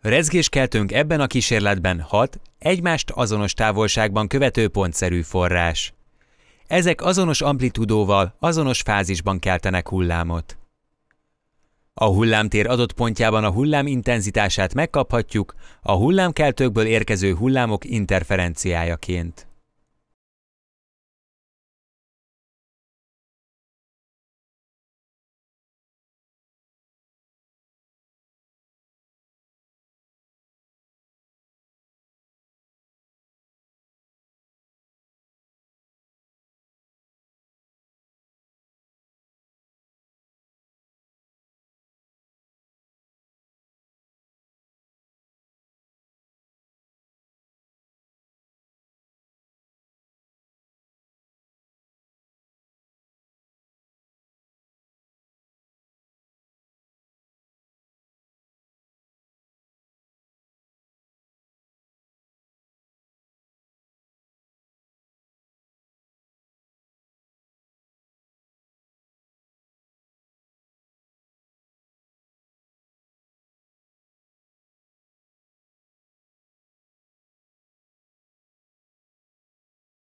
Rezgéskeltünk ebben a kísérletben hat egymást azonos távolságban követő pontszerű forrás. Ezek azonos amplitudóval, azonos fázisban keltenek hullámot. A hullámtér adott pontjában a hullám intenzitását megkaphatjuk a hullámkeltőkből érkező hullámok interferenciájaként.